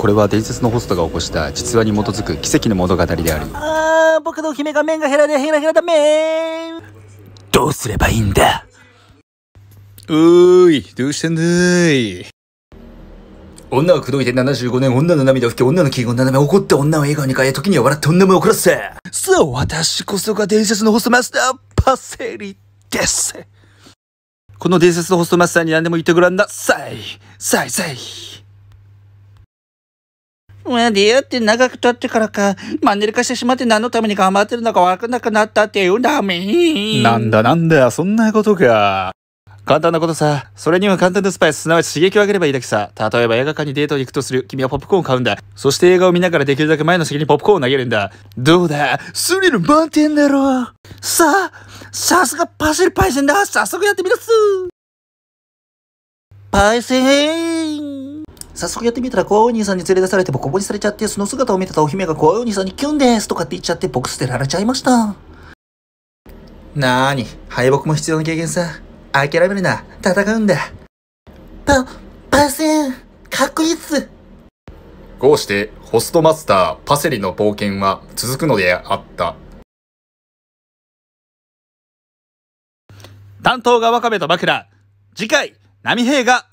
これは伝説のホストが起こした実話に基づく奇跡の物語であるあー僕の姫が面が減らで減ら減らだめどうすればいいんだうーいどうしてんだい女を口説いて75年、女の涙を拭き、女の気分を斜め、怒って女を笑顔に変え、時には笑って女も怒らせ。そう、私こそが伝説のホストマスター、パセリです。この伝説のホストマスターに何でも言ってごらんなさい。さいさい。も親出会って長く経ってからか、マンネリ化してしまって何のために頑張ってるのかわからなくなったっていうんだめ。なんだなんだ、そんなことか。簡単なことさ。それには簡単なスパイス、すなわち刺激をあげればいいだけさ。例えば映画館にデートに行くとする。君はポップコーンを買うんだ。そして映画を見ながらできるだけ前の席にポップコーンを投げるんだ。どうだスリル満点だろさあ、さすがパシリパイセンだ早速やってみますパイセン早速やってみたら怖いお兄さんに連れ出されてボコボコにされちゃって、その姿を見てたお姫が怖いお兄さんにキュンですとかって言っちゃって僕捨てられちゃいました。なーに、敗北も必要な経験さ。諦めるな、戦うんだ。パ、パセン、かっこいいっす。こうして、ホストマスター、パセリの冒険は続くのであった。担当が若部と枕。次回、波平が